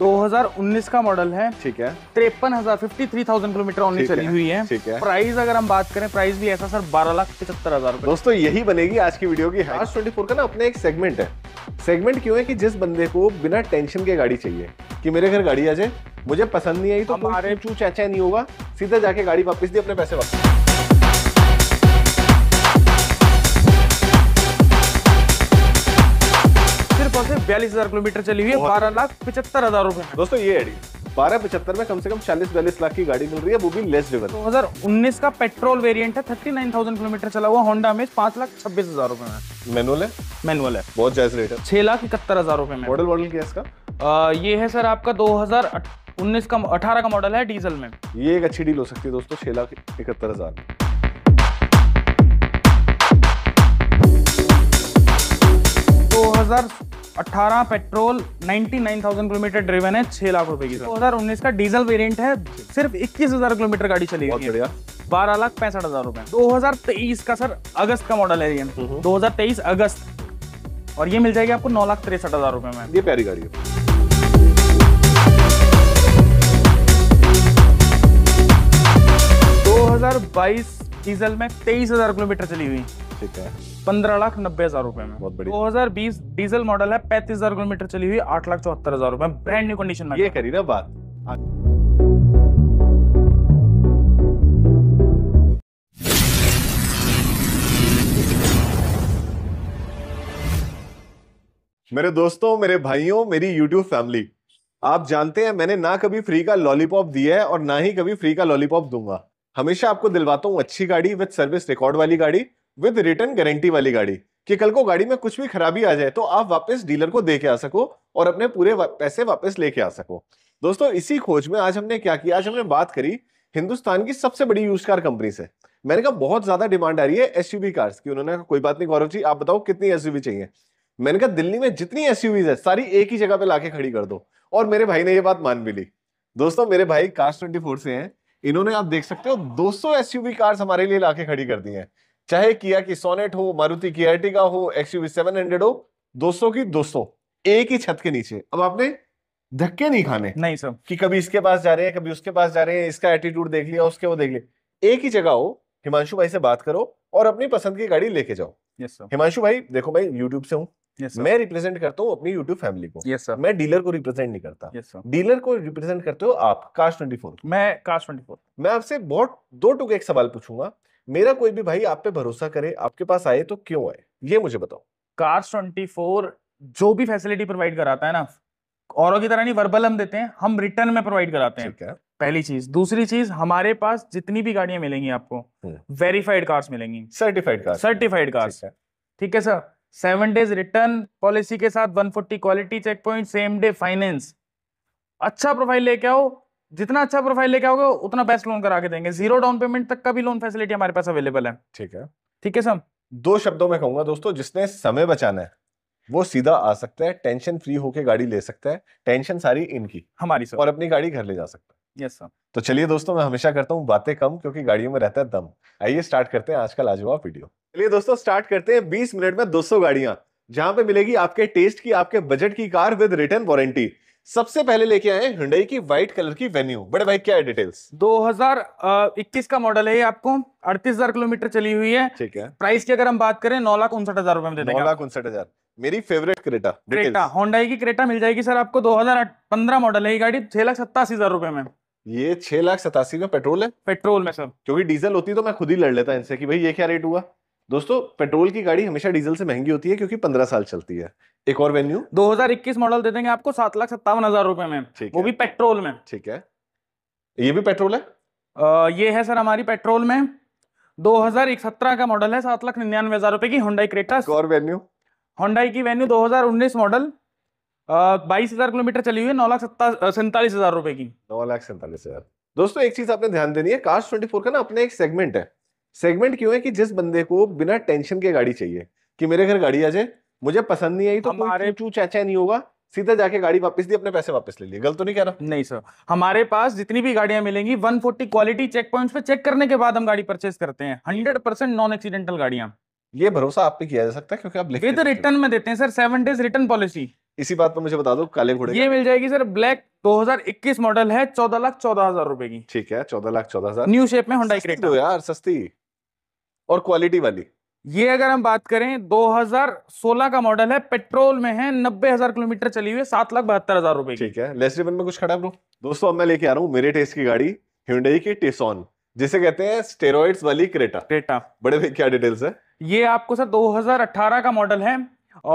2019 का मॉडल है ठीक है तिरपन हजार fifty three thousand kilometre only चली हुई है ठीक है प्राइस अगर हम बात करें प्राइस भी ऐसा सर बारह लाख पचहत्तर हजार दोस्तों यही बनेगी आज की वीडियो की आज ट्वेंटी फोर का ना अपना एक सेगमेंट है सेगमेंट क्यों है कि जिस बंदे को बिना टेंशन के गाड़ी चाहिए कि मेरे घर गाड़ी आ जाए मुझे पसंद नहीं आई तो हमारे चू चैचा नहीं होगा सीधा जाके गाड़ी वापस दी अपने पैसे वापस बयालीस हजार किलोमीटर चली हुई है बारह लाख पचहत्तर हजार रूपए दोस्तों ये एडी बारह पचहत्तर में कम से कम चालीस बयालीस लाख की गाड़ी मिल रही है वो भी लेस ड्रिवन दो हजार उन्नीस का पेट्रोल वेरिएंट है थर्टी नाइन थाउजेंड किलोमीटर चला हुआ होंडा में पांच लाख छब्बीस हजार रुपए में मैनुअल है मैनुअल है बहुत जायज रेट है छह लाख इकहत्तर हजार रुपए में मॉडल मॉडल क्या इसका आ, ये है सर आपका दो हजार उन्नीस का अठारह का मॉडल है डीजल में ये एक अच्छी डील हो सकती है दोस्तों छह लाख इकहत्तर हजार दो हजार 18 पेट्रोल 99,000 किलोमीटर ड्रिवन है छह लाख रुपए की दो हजार उन्नीस का डीजल वेरिएंट है सिर्फ इक्कीस हजार किलोमीटर गाड़ी गई बारह लाख पैंसठ हजार रुपए दो हजार तेईस का सर अगस्त का मॉडल है ये हम्म। दो हजार तेईस अगस्त और ये मिल जाएगी आपको नौ लाख तिरसठ हजार रुपए में ये प्यारी गाड़ी है दो हजार बाईस डीजल में तेईस हजार किलोमीटर चली हुई ठीक है पंद्रह लाख नब्बे हजार रुपए में बहुत बड़ी बीस डीजल मॉडल है पैंतीस हजार किलोमीटर चली हुई आठ लाख चौहत्तर हजार रुपए ब्रांड न्यू कंडीशन में ये करी ना बात मेरे दोस्तों मेरे भाइयों मेरी YouTube फैमिली आप जानते हैं मैंने ना कभी फ्री का लॉलीपॉप दिया है और ना ही कभी फ्री का लॉलीपॉप दूंगा हमेशा आपको दिलवाता हूँ अच्छी गाड़ी विद सर्विस रिकॉर्ड वाली गाड़ी विद रिटर्न गारंटी वाली गाड़ी कि कल को गाड़ी में कुछ भी खराबी आ जाए तो आप वापस डीलर को दे के आ सको और अपने पूरे पैसे वापस लेके आ सको दोस्तों इसी खोज में आज हमने क्या किया आज हमने बात करी हिंदुस्तान की सबसे बड़ी यूज कार कंपनी से मैंने कहा बहुत ज्यादा डिमांड आ रही है एस कार्स की उन्होंने कहा कोई बात नहीं गौरव जी आप बताओ कितनी एस चाहिए मैंने कहा दिल्ली में जितनी एस है सारी एक ही जगह पे लाके खड़ी कर दो और मेरे भाई ने ये बात मान भी ली दोस्तों मेरे भाई कार्स ट्वेंटी से हैं इन्होंने आप देख सकते हो 200 एसयूवी कार्स हमारे लिए लाके खड़ी कर दी हैं चाहे किया कि सोनेट हो मारुति की अर्टिगा हो एक्सयूवी सेवन हंड्रेड हो दोस्तों की दोस्तों एक ही छत के नीचे अब आपने धक्के नहीं खाने नहीं सर कि कभी इसके पास जा रहे हैं कभी उसके पास जा रहे हैं इसका एटीट्यूड देख लिया उसके वो देख लिया एक ही जगह हो हिमांशु भाई से बात करो और अपनी पसंद की गाड़ी लेके जाओ यस सर हिमांशु भाई देखो भाई यूट्यूब से हूँ yes, मैं रिप्रेजेंट करता हूँ अपनी यूट्यूब फैमिली को yes, मैं डीलर को रिप्रेजेंट नहीं करता yes, डीलर को रिप्रेजेंट करते हो आप कास्ट ट्वेंटी फोर मैं कास्ट ट्वेंटी फोर मैं आपसे बहुत दो टुक एक सवाल पूछूंगा मेरा कोई भी भाई आप पे भरोसा करे आपके पास आए तो क्यों आए ये मुझे बताओ कार्स ट्वेंटी फोर जो भी फैसिलिटी प्रोवाइड कराता है ना औरों की तरह नहीं वर्बल हम देते हैं हम रिटर्न में प्रोवाइड कराते हैं है। पहली चीज दूसरी चीज हमारे पास जितनी भी गाड़ियां मिलेंगी आपको वेरीफाइड हम्म। कार्स मिलेंगी सर्टिफाइड कार्स सर्टिफाइड कार्स ठीक है sir seven days return policy के साथ 140 quality check point same day finance अच्छा प्रोफाइल लेके आओ जितना अच्छा प्रोफाइल लेके आओगे उतना बेस्ट लोन करा के देंगे जीरो डाउन पेमेंट तक का भी लोन फैसिलिटी हमारे पास अवेलेबल है ठीक है ठीक है सर दो शब्दों में कहूंगा दोस्तों जिसने समय बचाना है वो सीधा आ सकता है टेंशन फ्री होके गाड़ी ले सकता है टेंशन सारी इनकी हमारी सर और अपनी गाड़ी घर ले जा सकता है यस सर तो चलिए दोस्तों मैं हमेशा करता हूँ बातें कम क्योंकि गाड़ियों में रहता है दम आइए स्टार्ट करते हैं आज का लाजवाब वीडियो चलिए दोस्तों स्टार्ट करते हैं बीस मिनट में दो सौ जहां पे मिलेगी आपके टेस्ट की आपके बजट की कार विद रिटर्न वारंटी सबसे पहले लेके आए हिंडई की व्हाइट कलर की वेन्यू बड़े भाई क्या है डिटेल्स 2021 का मॉडल है ये आपको अड़तीस हजार किलोमीटर चली हुई है ठीक है प्राइस की अगर हम बात करें नौ लाख उनसठ हजार रुपए नौ लाख उनसठ हजार मेरी फेवरेट क्रेटा क्रेटा होंडाई की क्रेटा मिल जाएगी सर आपको 2015 मॉडल है ये गाड़ी छह लाख सत्तासी हजार रुपए में ये छह लाख सतासी में पेट्रोल है पेट्रोल में सर क्योंकि डीजल होती तो मैं खुद ही लड़ लेता इनसे कि भाई ये क्या रेट हुआ दोस्तों पेट्रोल की गाड़ी हमेशा डीजल से महंगी होती है क्योंकि पंद्रह साल चलती है एक और वेन्यू 2021 मॉडल दे देंगे आपको सात लाख सत्तावन हजार रुपए में वो भी पेट्रोल में ठीक है ये भी पेट्रोल है आ, ये है सर हमारी पेट्रोल में सत्रह का मॉडल है सात लाख निन्यानवे हजार रुपए की होंडाई क्रेटा और वेन्यू होंडाई की वेन्यू 2019 मॉडल बाईस हजार किलोमीटर चली हुई है नौ लाख सैंतालीस हजार रुपए की नौ लाख सैंतालीस हजार दोस्तों एक चीज आपने ध्यान देनी है कार्स 24 का ना अपने एक सेगमेंट है सेगमेंट क्यों है कि जिस बंदे को बिना टेंशन के गाड़ी चाहिए कि मेरे घर गाड़ी आ जाए मुझे पसंद नहीं आई तो हमारे चू चाचा नहीं होगा सीधा जाके गाड़ी वापस दी अपने पैसे वापस ले लिए गलत तो नहीं कह रहा नहीं सर हमारे पास जितनी भी गाड़ियां मिलेंगी 140 क्वालिटी चेक पॉइंट्स पे चेक करने के बाद हम गाड़ी परचेस करते हैं 100 परसेंट नॉन एक्सीडेंटल गाड़ियां ये भरोसा आप पे किया जा सकता है क्योंकि आप लिखते तो रिटर्न में देते हैं sir seven days return policy इसी बात पर मुझे बता दो काले घोड़े ये मिल जाएगी सर ब्लैक 2021 मॉडल है चौदह लाख चौदह हजार रुपए की ठीक है चौदह लाख चौदह हजार न्यू शेप में होंडा क्रेटा यार सस्ती और क्वालिटी वाली ये अगर हम बात करें 2016 का मॉडल है पेट्रोल में है नब्बे हजार किलोमीटर चली हुई है सात लाख बहत्तर हजार रुपए ठीक है लेस रिबन में कुछ खड़ा ब्रो दोस्तों अब मैं लेके आ रहा हूँ मेरे टेस्ट की गाड़ी हिंडई की टेसोन जिसे कहते हैं स्टेरॉइड्स वाली क्रेटा क्रेटा बड़े भाई क्या डिटेल्स है ये आपको सर 2018 का मॉडल है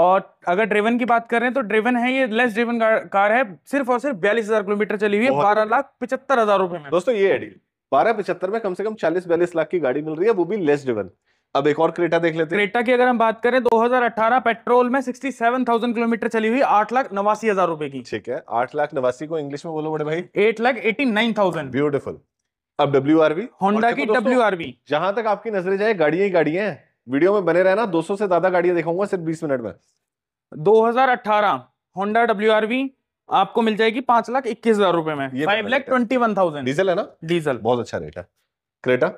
और अगर ड्रेवन की बात करें तो ड्रेवन है ये लेस ड्रेवन कार है सिर्फ और सिर्फ बयालीस किलोमीटर चली हुई है बारह लाख पिछहत्तर हजार रुपए में दोस्तों ये है डील बारह पिछहत्तर में कम से कम चालीस बयालीस लाख की गाड़ी मिल रही है वो भी लेस ड्रिवन अब एक और क्रेटा देख लेते हैं क्रेटा की अगर हम बात करें 2018 पेट्रोल में 67,000 किलोमीटर चली हुई आठ लाख नवासी हजार रुपए की ठीक है आठ लाख नवासी को इंग्लिश में बोलो बड़े भाई eight lakh eighty nine thousand beautiful अब डब्ल्यू आरवी होंडा की डब्ल्यू आरवी जहां तक आपकी नजर जाए गाड़ियां ही गाड़ियां हैं वीडियो में बने रहना दो से ज्यादा गाड़ियां दिखाऊंगा सिर्फ बीस मिनट में अठारह होंडा डब्ल्यू आरवी आपको मिल जाएगी पांच लाख इक्कीस हजार रुपए में five lakh twenty one thousand diesel है ना डीजल बहुत अच्छा रेट है क्रेटा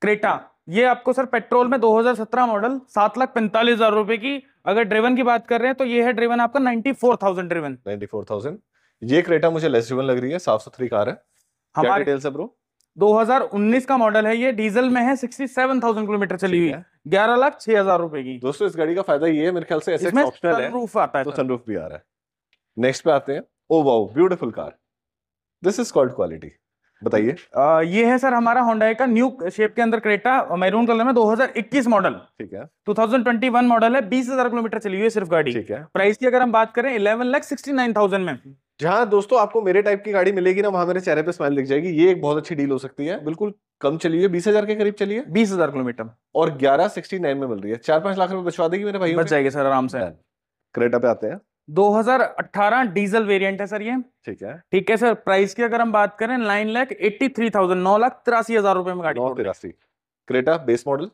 क्रेटा ये आपको सर पेट्रोल में 2017 मॉडल सात लाख पैंतालीस हजार रुपए की अगर ड्रिवन की बात कर रहे हैं तो ये है ड्रिवन आपका नाइनटी फोर 94,000 ड्रिवन थाउजेंड ये क्रेटा मुझे लेस ड्रिवन लग रही है साफ सुथरी कार है हमारे डिटेल से ब्रो 2019 का मॉडल है ये डीजल में है 67,000 किलोमीटर चली हुई है ग्यारह लाख छह हजार रुपए की दोस्तों इस गाड़ी का फायदा ये है मेरे ख्याल से ऐसे ऑप्शनल है आता है तो सनरूफ भी आ रहा है नेक्स्ट पे आते हैं oh wow beautiful car this is called quality बताइए ये है सर हमारा होंडा का न्यू शेप के अंदर क्रेटा मैरून कलर में 2021 मॉडल ठीक है 2021 मॉडल है 20000 किलोमीटर चली हुई है सिर्फ गाड़ी ठीक है प्राइस की अगर हम बात करें 11 लाख 69,000 में जहाँ दोस्तों आपको मेरे टाइप की गाड़ी मिलेगी ना वहां मेरे चेहरे पे स्माइल दिख जाएगी ये एक बहुत अच्छी डील हो सकती है बिल्कुल कम चली हुई बीस हजार के करीब चली है बीस हजार किलोमीटर और ग्यारह सिक्सटी नाइन में मिल रही है चार पांच लाख रुपए बचवा देगी मेरे भाई बच जाएगी सर आराम से क्रेटा पे आते हैं 2018 डीजल वेरिएंट है सर ये ठीक है ठीक है सर प्राइस की अगर हम बात करें nine lakh eighty three thousand नौ लाख तिरासी हजार रुपए में गाड़ी तिरासी Creta base model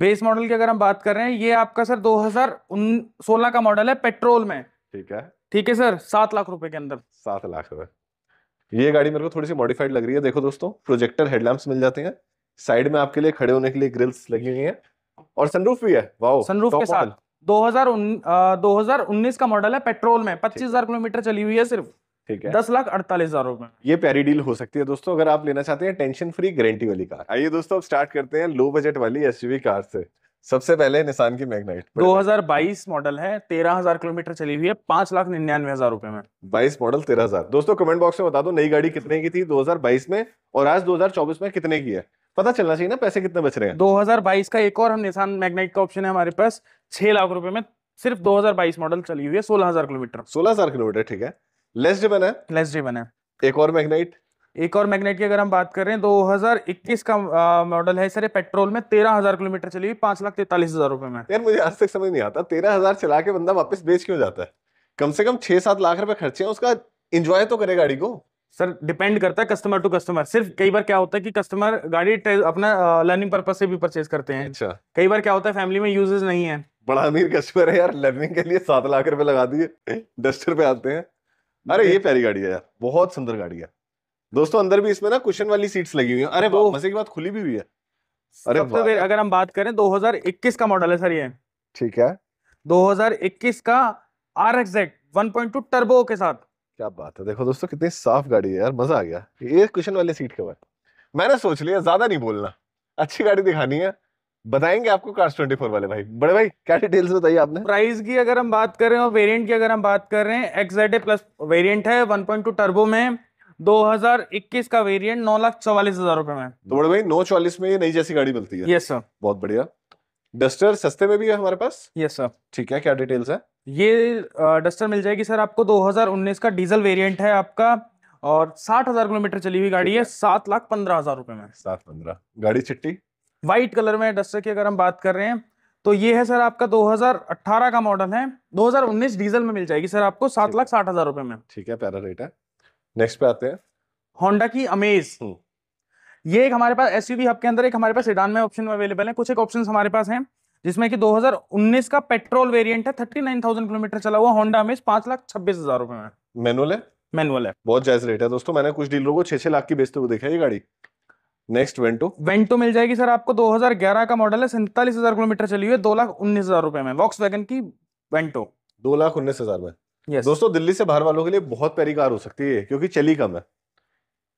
base model की अगर हम बात कर रहे हैं ये आपका सर दो का मॉडल है पेट्रोल में ठीक है ठीक है सर सात लाख रुपए के अंदर सात लाख रुपए ये गाड़ी मेरे को थोड़ी सी मॉडिफाइड लग रही है देखो दोस्तों प्रोजेक्टर हेडलैम्प मिल जाते हैं साइड में आपके लिए खड़े होने के लिए ग्रिल्स लगी हुई है और सनरूफ भी है वाओ सनरूफ के साथ 2019 का मॉडल है पेट्रोल में 25,000 किलोमीटर चली हुई है सिर्फ ठीक है दस लाख अड़तालीस हजार रुपए ये प्यारी डील हो सकती है दोस्तों अगर आप लेना चाहते हैं टेंशन फ्री गारंटी वाली कार आइए दोस्तों अब स्टार्ट करते हैं लो बजट वाली एसयूवी कार से सबसे पहले निशान की मैग्नाइट 2022 मॉडल है 13000 किलोमीटर चली हुई है पांच लाख निन्यानवे हजार रुपए में 22 मॉडल 13000 दोस्तों कमेंट बॉक्स में बता दो नई गाड़ी कितने की थी 2022 में और आज 2024 में कितने की है पता चलना चाहिए ना पैसे कितने बच रहे हैं 2022 का एक और हम निशान मैग्नेट का ऑप्शन है हमारे पास छह लाख रुपए में सिर्फ 2022 मॉडल चली हुई है सोलह हजार किलोमीटर सोलह हजार किलोमीटर ठीक है लेस ड्रिवन है लेस ड्रिवन है एक और मैग्नेट एक और मैग्नेट की अगर हम बात करें 2021 का मॉडल है सर पेट्रोल में तेरह हजार किलोमीटर चली हुई पांच लाख तैतालीस हजार रुपए में यार मुझे आज तक समझ नहीं आता तेरह हजार चला के बंदा वापस बेच क्यों जाता है कम से कम छह सात लाख रुपए खर्चे हैं उसका इंजॉय तो करे गाड़ी को सर डिपेंड करता है कस्टमर टू कस्टमर सिर्फ कई बार क्या होता है कि कस्टमर गाड़ी अपना लर्निंग पर्पज से भी परचेज करते हैं अच्छा कई बार क्या होता है फैमिली में यूजेस नहीं है बड़ा अमीर कस्टमर है यार लर्निंग के लिए सात लाख रुपए लगा दिए डस्टर पे आते हैं अरे ये प्यारी गाड़ी है यार बहुत सुंदर गाड़ी है दोस्तों अंदर भी इसमें ना कुशन वाली सीट्स लगी हुई है अरे वो तो- मजे की बात खुली भी हुई है अरे तो अगर हम बात करें 2021 का मॉडल है सर ये ठीक है 2021 का आर एक्स एक्सजेट 1.2 टर्बो के साथ क्या बात है देखो दोस्तों कितनी साफ गाड़ी है यार मजा आ गया ये क्वेश्चन वाले सीट कवर मैंने सोच लिया ज्यादा नहीं बोलना अच्छी गाड़ी दिखानी है बताएंगे आपको कार्स 24 वाले भाई बड़े भाई क्या डिटेल्स बताइए आपने प्राइस की अगर हम बात करें और वेरिएंट की अगर हम बात कर रहे हैं एक्सडे प्लस वेरिएंट है 1.2 टर्बो में 2021 का वेरिएंट नौ लाख चौवालीस हजार रुपए में तो बड़े भाई नौ चौवालीस में ये नई जैसी गाड़ी मिलती है यस सर बहुत बढ़िया डस्टर सस्ते में भी है हमारे पास यस सर ठीक है क्या डिटेल्स है ये डस्टर मिल जाएगी सर आपको 2019 का डीजल वेरिएंट है आपका और साठ हजार किलोमीटर चली हुई गाड़ी है सात लाख पंद्रह हजार रुपए में सात पंद्रह गाड़ी चिट्टी व्हाइट कलर में डस्टर की अगर हम बात कर रहे हैं तो ये है सर आपका 2018 का मॉडल है 2019 डीजल में मिल जाएगी सर आपको सात लाख साठ हजार रुपए में ठीक है प्यारा रेट है नेक्स्ट पे आते हैं होंडा की अमेज ये एक हमारे पास एस हब के अंदर एक हमारे पास सिडान में ऑप्शन अवेलेबल है कुछ एक ऑप्शन हमारे पास हैं जिसमें कि 2019 का पेट्रोल वेरिएंट है 39,000 किलोमीटर चला हुआ होंडा में पांच लाख छब्बीस हजार रुपए में मैनुअल है मैनुअल है बहुत जायज रेट है दोस्तों मैंने कुछ डीलरों को छह छह लाख की बेचते हुए देखा है ये गाड़ी नेक्स्ट वेंटो वेंटो मिल जाएगी सर आपको 2011 का मॉडल है सैंतालीस हजार किलोमीटर चली हुई है दो लाख उन्नीस हजार रुपए में वॉक्स वैगन की वेंटो दो लाख उन्नीस हजार में दोस्तों दिल्ली से बाहर वालों के लिए बहुत प्यारी कार हो सकती है क्योंकि चली कम है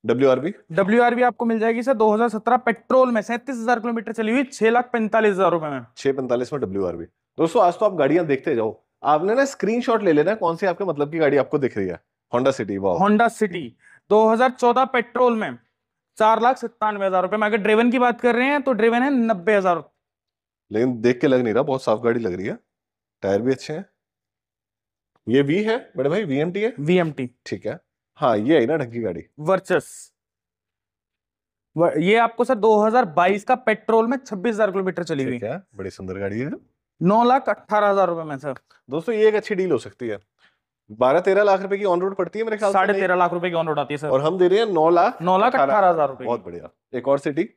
डब्ल्यू आर आपको मिल जाएगी सर 2017 पेट्रोल में सैंतीस हजार किलोमीटर चली हुई छह लाख पैंतालीस हजार रुपए में छह पैंतालीस में डब्ल्यू आर दोस्तों आज तो आप गाड़ियां देखते जाओ आपने ना स्क्रीनशॉट ले लेना कौन सी आपके मतलब की गाड़ी आपको दिख रही है होंडा सिटी वाह होंडा सिटी 2014 पेट्रोल में चार लाख सत्तानवे हजार रुपए में अगर ड्रेवन की बात कर रहे हैं तो ड्रेवन है नब्बे हजार लेकिन देख के लग नहीं रहा बहुत साफ गाड़ी लग रही है टायर भी अच्छे हैं ये वी है बड़े भाई वीएमटी है वीएमटी ठीक है हाँ ये है ना ढंग की गाड़ी वर्चस ये आपको सर 2022 का पेट्रोल में 26000 किलोमीटर चली हुई है बड़ी सुंदर गाड़ी है नौ लाख अट्ठारह हजार रुपए में सर दोस्तों ये एक अच्छी डील हो सकती है बारह तेरह लाख रुपए की ऑन रोड पड़ती है मेरे ख्याल साढ़े तेरह लाख रुपए की ऑन रोड आती है सर और हम दे रहे हैं नौ लाख नौ लाख अठारह हजार रुपए बहुत बढ़िया एक और सिटी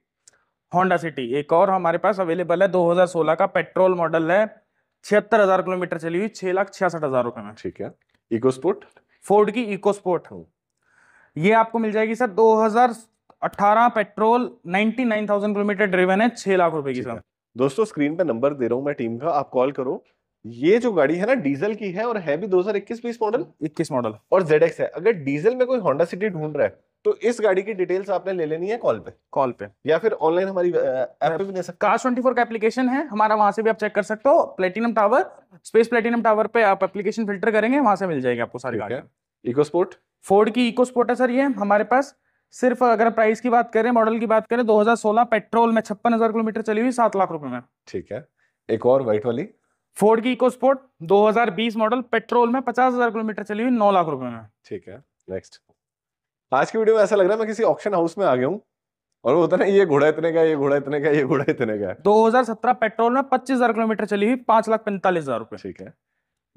होंडा सिटी एक और हमारे पास अवेलेबल है 2016 का पेट्रोल मॉडल है छिहत्तर हजार किलोमीटर चली हुई छह लाख छियासठ हजार रुपए में ठीक है इको स्पोर्ट फोर्ड की इको स्पोर्ट ये आपको मिल जाएगी सर 2018 पेट्रोल 99,000 किलोमीटर ड्रिवन है छह लाख रुपए की सर दोस्तों स्क्रीन पे नंबर दे रहा हूँ मैं टीम का आप कॉल करो ये जो गाड़ी है ना डीजल की है और है भी 2021 बीस मॉडल 21 मॉडल और जेड है अगर डीजल में कोई होंडा सिटी ढूंढ रहा है तो इस गाड़ी की डिटेल्स आपने ले लेनी है कॉल पे कॉल पे या फिर ऑनलाइन हमारी ऐप पे भी ले सकते कार 24 का एप्लीकेशन है हमारा वहां से भी आप चेक कर सकते हो platinum tower space platinum tower पे आप एप्लीकेशन फिल्टर करेंगे वहां से मिल जाएगी आपको सारी गाड़ियां इको स्पोर्ट फोर्ड की इको स्पोर्ट है सर ये हमारे पास सिर्फ अगर प्राइस की बात करें मॉडल की बात करें 2016 पेट्रोल में छप्पन हजार किलोमीटर चली हुई सात लाख रुपए में ठीक है एक और व्हाइट वाली फोर्ड की इको स्पोर्ट 2020 मॉडल पेट्रोल में पचास हजार किलोमीटर चली हुई नौ लाख रुपए में ठीक है नेक्स्ट आज की वीडियो में ऐसा लग रहा है मैं किसी ऑप्शन हाउस में आ गया हूँ और वो होता ना ये घोड़ा इतने का ये घोड़ा इतने का ये घोड़ा इतने का दो हजार सत्रह पेट्रोल में पच्चीस हजार किलोमीटर चली हुई पांच लाख पैंतालीस हजार रुपए ठीक है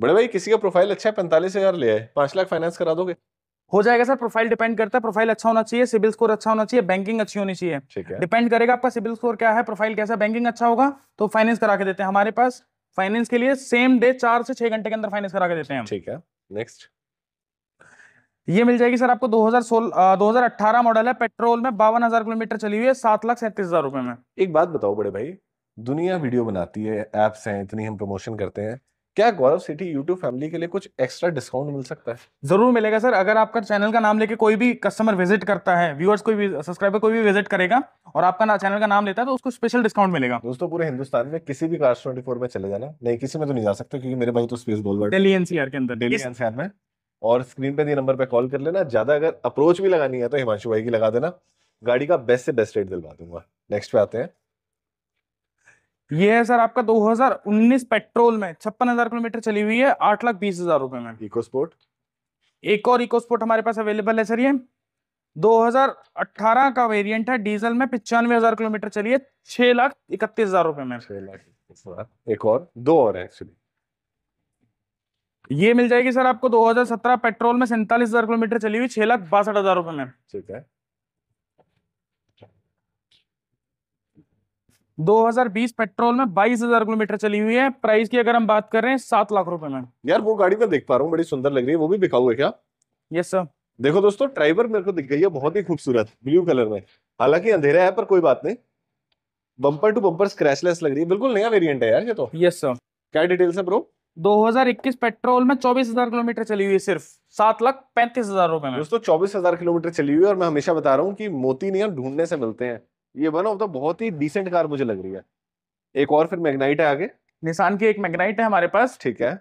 बड़े भाई किसी का प्रोफाइल अच्छा है पैंतालीस हजार ले आए पांच लाख फाइनेंस करा दोगे हो जाएगा सर प्रोफाइल डिपेंड करता है प्रोफाइल अच्छा होना चाहिए सिविल स्कोर अच्छा होना चाहिए बैंकिंग अच्छी होनी चाहिए ठीक है डिपेंड करेगा आपका सिविल स्कोर क्या है प्रोफाइल कैसा बैंकिंग अच्छा होगा तो फाइनेंस करा के देते हैं हमारे पास फाइनेंस के लिए सेम डे चार से छह घंटे के अंदर फाइनेंस करा के देते हैं ठीक है नेक्स्ट ये मिल जाएगी सर आपको 2016 2018 मॉडल है पेट्रोल में बावन हजार किलोमीटर चली हुई है सात लाख सैंतीस हजार रुपए में एक बात बताओ बड़े भाई दुनिया वीडियो बनाती है एप्स हैं इतनी हम प्रमोशन करते हैं क्या गौरव सिटी यूट्यूब फैमिली के लिए कुछ एक्स्ट्रा डिस्काउंट मिल सकता है जरूर मिलेगा सर अगर आपका चैनल का नाम लेके कोई भी कस्टमर विजिट करता है व्यूअर्स कोई भी सब्सक्राइबर कोई भी विजिट करेगा और आपका ना, चैनल का नाम लेता है तो उसको स्पेशल डिस्काउंट मिलेगा दोस्तों पूरे हिंदुस्तान में किसी भी कार्स ट्वेंटी में चले जाना नहीं किसी में तो नहीं जा सकते क्योंकि मेरे भाई तो स्पेस बोल रहे दिल्ली एनसीआर के अंदर दिल्ली एनसीआर में और स्क्रीन पे दिए नंबर पे कॉल कर लेना ज़्यादा अगर अप्रोच भी लगानी है तो हिमांशु भाई की लगा देना गाड़ी का बेस्ट से बेस्ट रेट दिलवा दूंगा नेक्स्ट पे आते हैं ये है सर आपका 2019 पेट्रोल में छप्पन हजार किलोमीटर चली हुई है आठ लाख बीस हजार रुपए में इको स्पोर्ट एक और इको स्पोर्ट हमारे पास अवेलेबल है सर ये 2018 का वेरिएंट है डीजल में पिचानवे हजार किलोमीटर चली है छह लाख इकतीस हजार रुपए में छह लाख एक और दो और है एक्चुअली ये मिल जाएगी सर आपको 2017 पेट्रोल में सैंतालीस हजार किलोमीटर चली हुई छह लाख बासठ हजार रुपए में ठीक है 2020 पेट्रोल में बाईस हजार किलोमीटर चली हुई है प्राइस की अगर हम बात कर रहे हैं सात लाख रुपए में यार वो गाड़ी मैं देख पा रहा हूँ बड़ी सुंदर लग रही है वो भी बिकाऊ है क्या यस सर देखो दोस्तों ड्राइवर मेरे को दिख गई है बहुत ही खूबसूरत ब्लू कलर में हालांकि अंधेरा है पर कोई बात नहीं बम्पर टू बम्पर स्क्रैचलेस लग रही है बिल्कुल नया वेरियंट है यार ये तो यस सर क्या डिटेल्स है ब्रो 2021 पेट्रोल में 24,000 किलोमीटर चली हुई है सिर्फ सात लाख पैंतीस हजार रुपए में दोस्तों हजार किलोमीटर चली हुई है और मैं हमेशा बता रहा हूँ कि मोती नियम ढूंढने से मिलते हैं ये वन तो बहुत ही डिसेंट कार मुझे लग रही है एक और फिर मैग्नाइट है आगे निशान की एक मैग्नाइट है हमारे पास ठीक है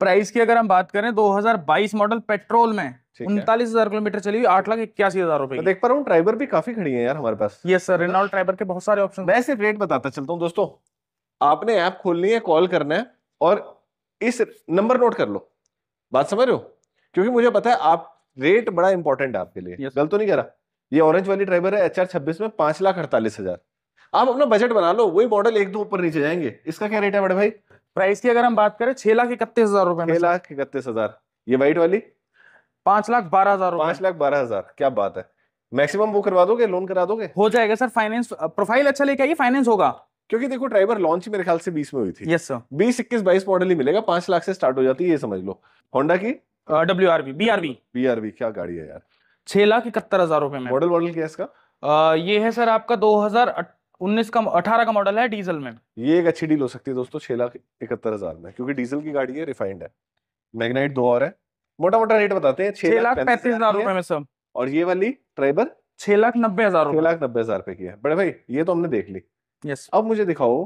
प्राइस की अगर हम बात करें 2022 मॉडल पेट्रोल में उनतालीस हजार किलोमीटर चली हुई आठ लाख इक्यासी हजार रुपए देख पा रहा हूँ ट्राइबर भी काफी खड़ी है यार हमारे पास ये सर रिनॉल्ड ट्राइवर के बहुत सारे ऑप्शन मैं सिर्फ रेट बताता चलता हूँ दोस्तों आपने ऐप खोलनी है कॉल करना है और इस नंबर नोट कर लो बात समझ रहे हो क्योंकि मुझे पता है आप रेट बड़ा इंपॉर्टेंट है आपके लिए yes. गलत तो नहीं कह रहा ये ऑरेंज वाली ड्राइवर है एच आर छब्बीस में पांच लाख अड़तालीस हजार आप अपना बजट बना लो वही मॉडल एक दो ऊपर नीचे जाएंगे इसका क्या रेट है बड़े भाई प्राइस की अगर हम बात करें छह लाख इकतीस हजार रुपए छह लाख इकतीस हजार ये व्हाइट वाली पांच लाख बारह हजार पांच लाख बारह हजार क्या बात है मैक्सिमम वो करवा दोगे लोन करा दोगे हो जाएगा सर फाइनेंस प्रोफाइल अच्छा लेके आइए फाइनेंस होगा क्योंकि देखो ट्राइबर लॉन्च मेरे ख्याल से बीस में हुई थी यस सर बीस इक्कीस बाईस मॉडल ही मिलेगा पांच लाख से स्टार्ट हो जाती है ये समझ लो होंडा की W R B B R B B R B क्या गाड़ी है यार छह लाख इकहत्तर हजार रुपए में मॉडल मॉडल क्या इसका ये है सर आपका दो हजार उन्नीस का अठारह का मॉडल है डीजल में ये एक अच्छी डील हो सकती है दोस्तों छह लाख इकहत्तर हजार में क्योंकि डीजल की गाड़ी है रिफाइंड है मैग्नाइट दो और है मोटा मोटा रेट बताते हैं छह लाख पैंतीस हजार रुपए में सर और ये वाली ट्राइबर छह लाख नब्बे हजार छह लाख नब्बे हजार रुपए की है बड़े भाई ये तो हमने देख ली yes. अब मुझे दिखाओ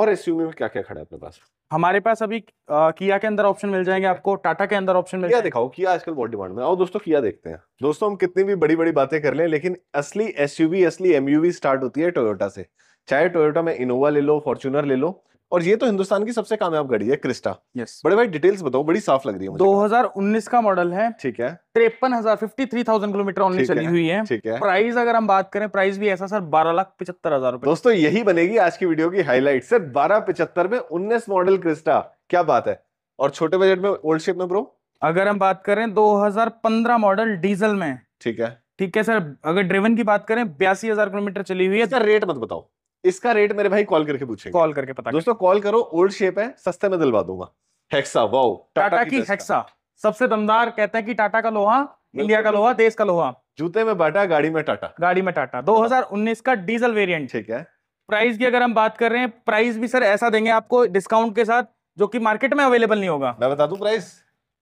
और एस में क्या क्या खड़ा है अपने पास हमारे पास अभी आ, किया के अंदर ऑप्शन मिल जाएंगे आपको टाटा के अंदर ऑप्शन मिल किया दिखाओ किया आजकल बहुत डिमांड में और दोस्तों किया देखते हैं दोस्तों हम कितनी भी बड़ी बड़ी बातें कर लें लेकिन असली एसयूवी असली एमयूवी स्टार्ट होती है टोयोटा से चाहे टोयोटा में इनोवा ले लो फॉर्चुनर ले लो और ये तो हिंदुस्तान की सबसे कामयाब गाड़ी है क्रिस्टा यस बड़े भाई डिटेल्स बताओ बड़ी साफ लग रही है 2019 का मॉडल है ठीक है तिरपन हजार fifty three thousand kilometre only चली हुई है ठीक है प्राइस अगर हम बात करें प्राइस भी ऐसा सर बारह लाख पचहत्तर हजार दोस्तों यही बनेगी आज की वीडियो की हाईलाइट सर बारह पिछहत्तर में उन्नीस मॉडल क्रिस्टा क्या बात है और छोटे बजट में ओल्ड शेप में ब्रो अगर हम बात करें 2015 मॉडल डीजल में ठीक है ठीक है सर अगर ड्रिवन की बात करें बयासी हजार किलोमीटर चली हुई है सर रेट मत बताओ इसका रेट मेरे भाई कॉल करके पूछेंगे कॉल करके पता दोस्तों कॉल करो ओल्ड शेप है सस्ते में दिलवा दूंगा हेक्सा वाओ टाटा की हेक्सा सबसे दमदार कहते हैं कि टाटा का लोहा इंडिया का लोहा देश का लोहा जूते में बाटा गाड़ी में टाटा गाड़ी में टाटा 2019 का डीजल वेरिएंट ठीक है प्राइस की अगर हम बात कर रहे हैं प्राइस भी सर ऐसा देंगे आपको डिस्काउंट के साथ जो कि मार्केट में अवेलेबल नहीं होगा मैं बता दू प्राइस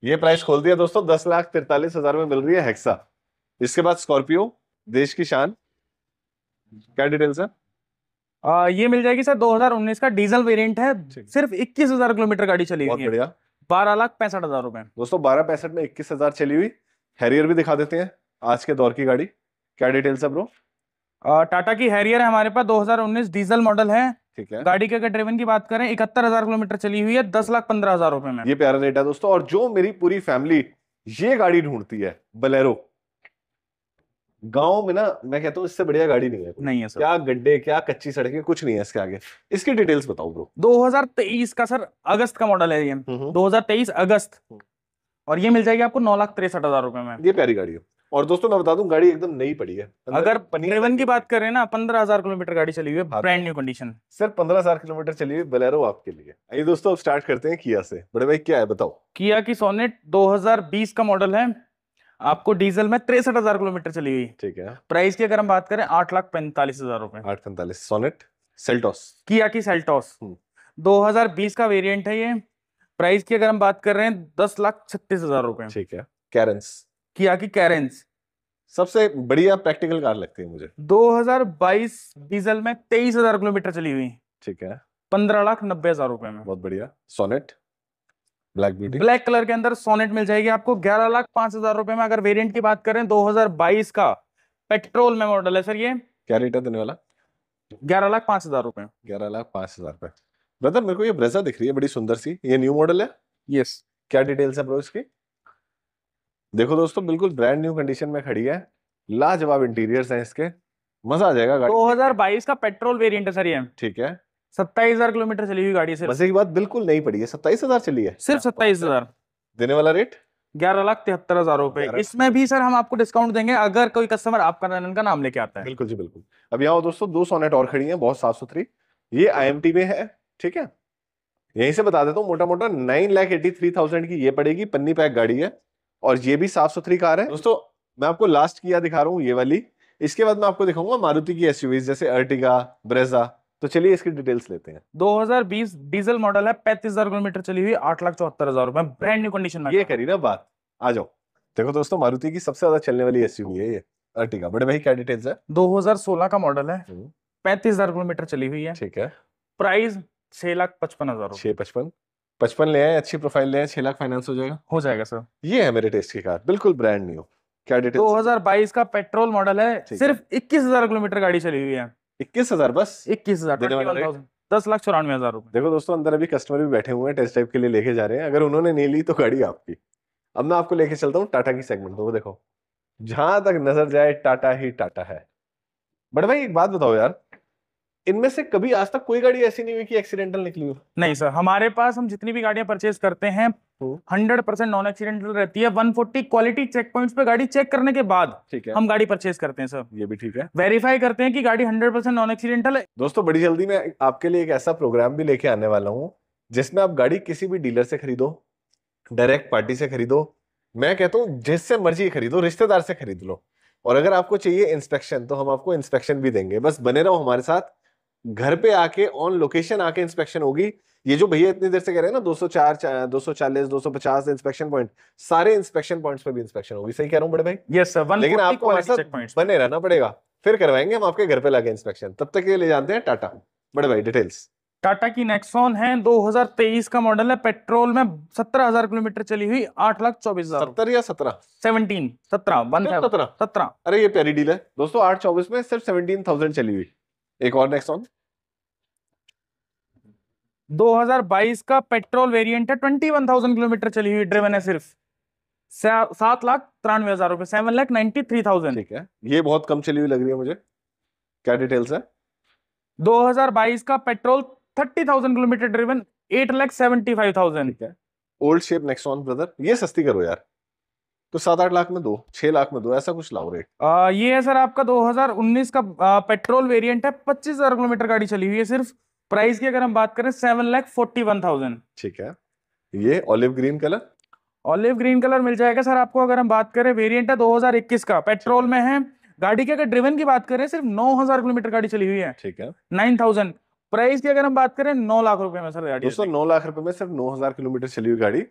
ये प्राइस खोल दिया दोस्तों दस लाख तिरतालीस हजार में मिल रही है हेक्सा इसके बाद स्कॉर्पियो देश की शान क्या डिटेल्स है आ, ये मिल जाएगी सर 2019 का डीजल वेरिएंट है सिर्फ इक्कीस हजार किलोमीटर गाड़ी चली हुई है बारह लाख पैंसठ हजार रुपए दोस्तों बारह पैंसठ में इक्कीस हजार चली हुई हैरियर भी दिखा देते हैं आज के दौर की गाड़ी क्या डिटेल्स है ब्रो टाटा की हैरियर है हमारे पास 2019 डीजल मॉडल है ठीक है गाड़ी के अगर ड्रेवन की बात करें इकहत्तर हजार किलोमीटर चली हुई है दस लाख पंद्रह हजार रुपए में ये प्यारा रेट है दोस्तों और जो मेरी पूरी फैमिली ये गाड़ी ढूंढती है बलेरो गाँव में ना मैं कहता हूँ इससे बढ़िया गाड़ी नहीं है नहीं है सर क्या गड्ढे क्या कच्ची सड़कें कुछ नहीं है इसके आगे इसकी डिटेल्स बताओ ब्रो 2023 का सर अगस्त का मॉडल है ये 2023 हम्म, हम्म। अगस्त हम्म। और ये मिल जाएगी आपको नौ लाख तिरसठ हजार रुपए में ये प्यारी गाड़ी है और दोस्तों मैं बता दूं गाड़ी एकदम नई पड़ी है अगर पनीरवन की बात करें ना पंद्रह हजार किलोमीटर गाड़ी चली हुई है ब्रांड न्यू कंडीशन सिर्फ पंद्रह हजार किलोमीटर चली हुई बलैरो आपके लिए आइए दोस्तों अब स्टार्ट करते हैं किया से बड़े भाई क्या है बताओ किया की सोनेट 2020 का मॉडल है आपको डीजल में तिरसठ हजार किलोमीटर चली हुई ठीक है प्राइस की अगर हम बात करें आठ लाख पैंतालीस हजार रुपए आठ पैंतालीस सोनेट सेल्टोस किया की सेल्टोस हम्म। बीस का वेरियंट है ये प्राइस की अगर हम बात कर रहे हैं दस लाख छत्तीस हजार रुपए ठीक है कैरेंस किया की कैरेंस सबसे बढ़िया प्रैक्टिकल कार लगती है मुझे 2022 डीजल में तेईस हजार किलोमीटर चली हुई ठीक है पंद्रह लाख नब्बे हजार रुपए में बहुत बढ़िया Sonet black beauty black colour के अंदर सोनेट मिल जाएगी आपको ग्यारह लाख पांच हजार रुपए में अगर वेरिएंट की बात करें 2022 का पेट्रोल में मॉडल है सर ये क्या रेट है देने वाला ग्यारह लाख पांच हजार रुपए ग्यारह लाख पांच हजार रुपए ब्रदर मेरे को ये ब्रेजा दिख रही है बड़ी सुंदर सी ये न्यू मॉडल है यस क्या डिटेल्स है ब्रो इसकी देखो दोस्तों बिल्कुल ब्रांड न्यू कंडीशन में खड़ी है लाजवाब इंटीरियर है इसके मजा आ जाएगा 2022 का पेट्रोल वेरियंट है सर ये ठीक है सत्ताईस हजार किलोमीटर चली हुई गाड़ी मजे की बात बिल्कुल नहीं पड़ी है सत्ताईस हजार चली है सिर्फ सत्ताईस हजार हाँ। देने वाला रेट ग्यारह लाख तिहत्तर हजार रुपए इसमें भी सर हम आपको डिस्काउंट देंगे अगर कोई कस्टमर आपका नंदन का नाम लेके आता है बिल्कुल जी बिल्कुल अब यहाँ दोस्तों दो सौ नेट और खड़ी है बहुत साफ सुथरी ये आई में है ठीक है यहीं से बता देता हूँ मोटा मोटा nine lakh eighty three thousand की ये पड़ेगी पन्नी पैक गाड़ी है और ये भी साफ सुथरी कार है दोस्तों मैं आपको लास्ट किया दिखा रहा हूँ ये वाली इसके बाद मैं आपको दिखाऊंगा मारुति की एसयूवीज जैसे अर्टिगा ब्रेजा तो चलिए इसकी डिटेल्स लेते हैं 2020 डीजल मॉडल है पैंतीस हजार किलोमीटर चली हुई आठ लाख चौहत्तर हजार रुपए ब्रांड न्यू कंडीशन में ये करी ना बात आ जाओ देखो दोस्तों मारुति की सबसे ज्यादा चलने वाली एसयूवी है ये अर्टिगा बड़े भाई क्या डिटेल्स है 2016 का मॉडल है पैंतीस हजार किलोमीटर चली हुई है ठीक है प्राइस छह लाख पचपन हजार छह पचपन पचपन ले आए अच्छी प्रोफाइल ले आए छह लाख फाइनेंस हो जाएगा हो जाएगा सर ये है मेरे टेस्ट की कार बिल्कुल ब्रांड न्यू क्या डिटेल बाईस का पेट्रोल मॉडल है सिर्फ इक्कीस हजार किलोमीटर गाड़ी चली हुई है इक्कीस हजार बस इक्कीस हजार दस लाख चौरानवे हजार रुपए देखो दोस्तों अंदर अभी कस्टमर भी बैठे हुए हैं टेस्ट टाइप के लिए लेके जा रहे हैं अगर उन्होंने नहीं ली तो गाड़ी आपकी अब मैं आपको लेके चलता हूँ टाटा की सेगमेंट में वो देखो जहां तक नजर जाए टाटा ही टाटा है बट भाई एक बात बताओ यार इनमें से कभी आज तक कोई गाड़ी ऐसी नहीं हुई कि एक्सीडेंटल निकली हो नहीं सर हमारे पास हम जितनी भी गाड़ियां परचेज करते हैं हंड्रेड परसेंट नॉन एक्सीडेंटल रहती है one forty quality check point पे गाड़ी चेक करने के बाद ठीक है हम गाड़ी परचेज करते हैं सर ये भी ठीक है वेरीफाई करते हैं कि गाड़ी हंड्रेड परसेंट नॉन एक्सीडेंटल है दोस्तों बड़ी जल्दी मैं आपके लिए एक ऐसा प्रोग्राम भी लेके आने वाला हूँ जिसमें आप गाड़ी किसी भी डीलर से खरीदो डायरेक्ट पार्टी से खरीदो मैं कहता हूँ जिससे मर्जी खरीदो रिश्तेदार से खरीद लो और अगर आपको चाहिए इंस्पेक्शन तो हम आपको इंस्पेक्शन भी देंगे बस बने रहो हमारे साथ घर पे आके ऑन लोकेशन आके इंस्पेक्शन होगी ये जो भैया इतनी देर से कह रहे हैं ना 204 240 250 इंस्पेक्शन पॉइंट सारे इंस्पेक्शन पॉइंट्स पे भी इंस्पेक्शन होगी सही कह रहा हूँ बड़े भाई यस सर लेकिन आपको बने रहना पड़ेगा फिर करवाएंगे हम आपके घर पे लाके इंस्पेक्शन तब तक के लिए जानते हैं टाटा बड़े भाई डिटेल्स टाटा की नेक्सॉन है 2023 का मॉडल है पेट्रोल में सत्रह हजार किलोमीटर चली हुई आठ लाख चौबीस हजार सत्तर या सत्रह सेवनटीन सत्रह सत्रह सत्रह अरे ये प्यारी डील है दोस्तों आठ चौबीस में सिर्फ सेवनटीन थाउजेंड चली हुई एक और नेक्स्ट ऑन 2022 का पेट्रोल वेरिएंट है 21,000 किलोमीटर चली हुई ड्रिवन है सिर्फ सात लाख तिरानवे हजार रुपए seven lakh ninety three thousand ठीक है ये बहुत कम चली हुई लग रही है मुझे क्या डिटेल्स है 2022 का petrol 30,000 kilometre driven eight lakh seventy five thousand ठीक है old shape next on brother ये सस्ती करो यार तो सात आठ लाख में दो छह लाख में दो ऐसा कुछ लाओ रेट आ, ये है सर आपका 2019 का आ, पेट्रोल वेरिएंट है 25,000 किलोमीटर गाड़ी चली हुई है सिर्फ प्राइस की अगर हम बात करें seven lakh forty one thousand ठीक है ये olive green colour olive green colour मिल जाएगा सर आपको अगर हम बात करें वेरियंट है दो का पेट्रोल में है गाड़ी की अगर ड्रिवन की बात करें सिर्फ नौ किलोमीटर गाड़ी चली हुई है ठीक है नाइन प्राइस की अगर हम बात करें नौ लाख रुपए में सर गाड़ी दोस्तों नौ लाख रुपए में सिर्फ नौ हजार किलोमीटर चली हुई गाड़ी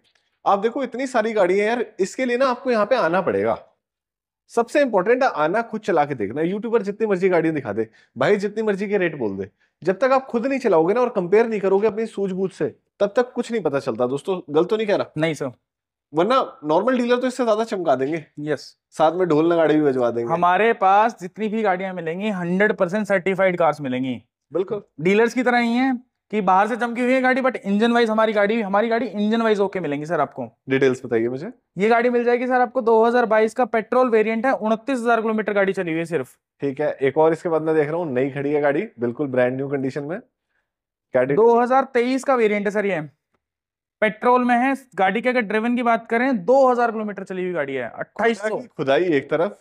आप देखो इतनी सारी गाड़ी है यार इसके लिए ना आपको यहाँ पे आना पड़ेगा सबसे इंपॉर्टेंट है आना खुद चला के देखना यूट्यूबर जितनी मर्जी गाड़ियां दिखा दे भाई जितनी मर्जी के रेट बोल दे जब तक आप खुद नहीं चलाओगे ना और कंपेयर नहीं करोगे अपनी सूझबूझ से तब तक कुछ नहीं पता चलता दोस्तों गलत तो नहीं कह रहा नहीं सर वरना नॉर्मल डीलर तो इससे ज्यादा चमका देंगे यस साथ में ढोल नगाड़े भी भिजवा देंगे हमारे पास जितनी भी गाड़ियां मिलेंगी हंड्रेड परसेंट सर्टिफाइड कार्स मिलेंगी बिल्कुल डीलर्स की तरह ही है कि बाहर से चमकी हुई है गाड़ी बट इंजन वाइज हमारी गाड़ी हमारी गाड़ी इंजन वाइज ओके मिलेंगी सर आपको डिटेल्स बताइए मुझे ये गाड़ी मिल जाएगी सर आपको 2022 का पेट्रोल वेरिएंट है उनतीस हजार किलोमीटर गाड़ी चली हुई है सिर्फ ठीक है एक और इसके बाद मैं देख रहा हूँ नई खड़ी है गाड़ी बिल्कुल ब्रांड न्यू कंडीशन में दो का वेरियंट है सर ये पेट्रोल में है गाड़ी के अगर ड्रेवन की बात करें दो किलोमीटर चली हुई गाड़ी है अट्ठाईस खुदाई एक तरफ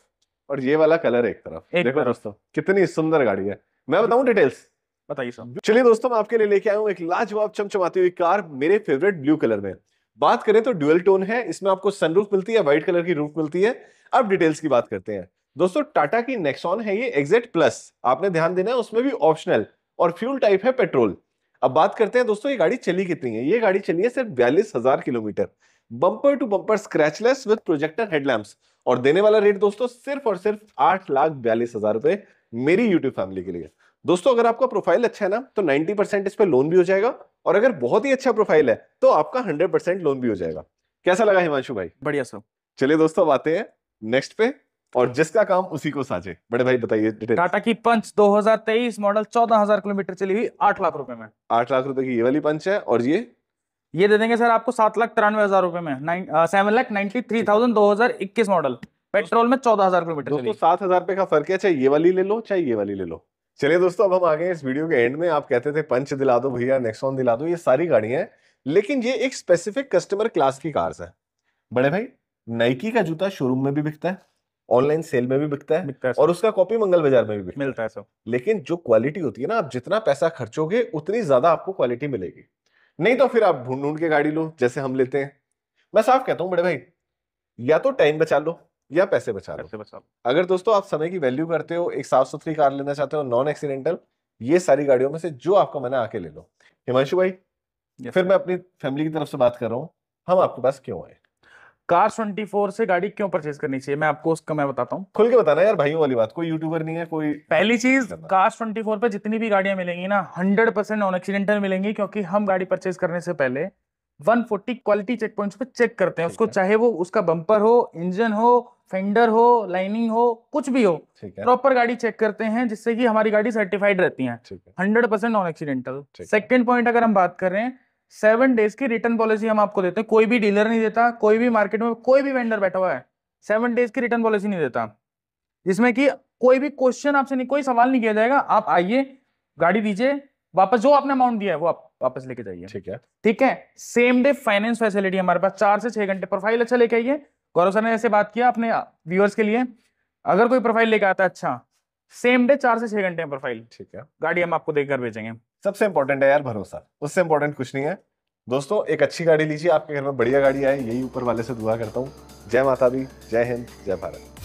और ये वाला कलर एक तरफ देखो दोस्तों कितनी सुंदर गाड़ी है मैं बताऊँ डिटेल्स बताइए सर चलिए दोस्तों मैं आपके लिए लेके आया हूँ एक लाजवाब चमचमाती हुई कार मेरे फेवरेट ब्लू कलर में बात करें तो ड्यूअल टोन है इसमें आपको सनरूफ मिलती है व्हाइट कलर की रूफ मिलती है अब डिटेल्स की बात करते हैं दोस्तों टाटा की नेक्सॉन है ये एग्जेट प्लस आपने ध्यान देना है उसमें भी ऑप्शनल और फ्यूल टाइप है पेट्रोल अब बात करते हैं दोस्तों ये गाड़ी चली कितनी है ये गाड़ी चली है सिर्फ बयालीस हजार kilometre bumper to bumper scratchless with projector headlamps और देने वाला रेट दोस्तों सिर्फ और सिर्फ आठ लाख बयालीस हजार रुपए मेरी यूट्यूब फैमिली के लिए दोस्तों अगर आपका प्रोफाइल अच्छा है ना तो 90 परसेंट इस पर लोन भी हो जाएगा और अगर बहुत ही अच्छा प्रोफाइल है तो आपका 100 परसेंट लोन भी हो जाएगा कैसा लगा हिमांशु भाई बढ़िया सर चलिए दोस्तों अब आते हैं नेक्स्ट पे और जिसका काम उसी को साझे बड़े भाई बताइए टाटा की पंच 2023 मॉडल 14000 किलोमीटर चली हुई आठ लाख रुपए में आठ लाख रुपए की ये वाली पंच है और ये ये दे देंगे सर आपको सात लाख तिरानवे हजार रुपए में seven uh, lakh ninety three thousand दो हजार इक्कीस मॉडल पेट्रोल में चौदह हजार किलोमीटर सात हजार रुपए का फर्क है चाहे ये वाली ले लो चाहे ये वाली ले लो चलिए दोस्तों अब हम आ गए इस वीडियो के एंड में आप कहते थे पंच दिला दो भैया नेक्सॉन दिला दो ये सारी गाड़ियां हैं लेकिन ये एक स्पेसिफिक कस्टमर क्लास की कार्स है बड़े भाई नाइकी का जूता शोरूम में भी बिकता है ऑनलाइन सेल में भी बिकता है, बिकता है और उसका कॉपी मंगल बाजार में भी बिकता मिलता है सब लेकिन जो क्वालिटी होती है ना आप जितना पैसा खर्चोगे उतनी ज्यादा आपको क्वालिटी मिलेगी नहीं तो फिर आप ढूंढ ढूंढ के गाड़ी लो जैसे हम लेते हैं मैं साफ कहता हूँ बड़े भाई या तो टाइम बचा लो या पैसे बचा लो अगर दोस्तों आप समय की वैल्यू करते हो एक साफ सुथरी कार लेना चाहते हो नॉन एक्सीडेंटल ये सारी गाड़ियों में से जो आपका मन है आके ले लो हिमांशु भाई फिर मैं अपनी फैमिली की तरफ से बात कर रहा हूँ हम आपके पास क्यों आए कार 24 से गाड़ी क्यों परचेज करनी चाहिए मैं आपको उसका मैं बताता हूँ खुल के बताना यार भाइयों वाली बात कोई यूट्यूबर नहीं है कोई पहली चीज कार 24 पे जितनी भी गाड़ियां मिलेंगी ना 100 परसेंट नॉन एक्सीडेंटल मिलेंगी क्योंकि हम गाड़ी परचेज करने से पहले 140 क्वालिटी चेक पॉइंट्स पे चेक करते हैं उसको चाहे वो उसका बम्पर हो इंजन हो फेंडर हो लाइनिंग हो कुछ भी हो प्रॉपर गाड़ी चेक करते हैं जिससे कि हमारी गाड़ी सर्टिफाइड रहती है hundred percent non accidental second point अगर हम बात कर रहे हैं सेवन डेज की रिटर्न पॉलिसी हम आपको देते हैं कोई भी डीलर नहीं देता कोई भी मार्केट में कोई भी वेंडर बैठा हुआ है सेवन डेज की रिटर्न पॉलिसी नहीं देता जिसमें कि कोई भी क्वेश्चन आपसे नहीं कोई सवाल नहीं किया जाएगा आप आइए गाड़ी दीजिए वापस जो आपने अमाउंट दिया है वो आप वापस लेके जाइए ठीक है ठीक है सेम डे फाइनेंस फैसिलिटी हमारे पास चार से छह घंटे प्रोफाइल अच्छा लेके आइए गौरव सर ने ऐसे बात किया अपने व्यूअर्स के लिए अगर कोई प्रोफाइल लेके आता है अच्छा सेम डे चार से छह घंटे प्रोफाइल ठीक है गाड़ी हम आपको देखकर भेजेंगे सबसे इंपॉर्टेंट है यार भरोसा उससे इंपॉर्टेंट कुछ नहीं है दोस्तों एक अच्छी गाड़ी लीजिए आपके घर में बढ़िया गाड़ी आए यही ऊपर वाले से दुआ करता हूँ जय माता दी जय हिंद जय भारत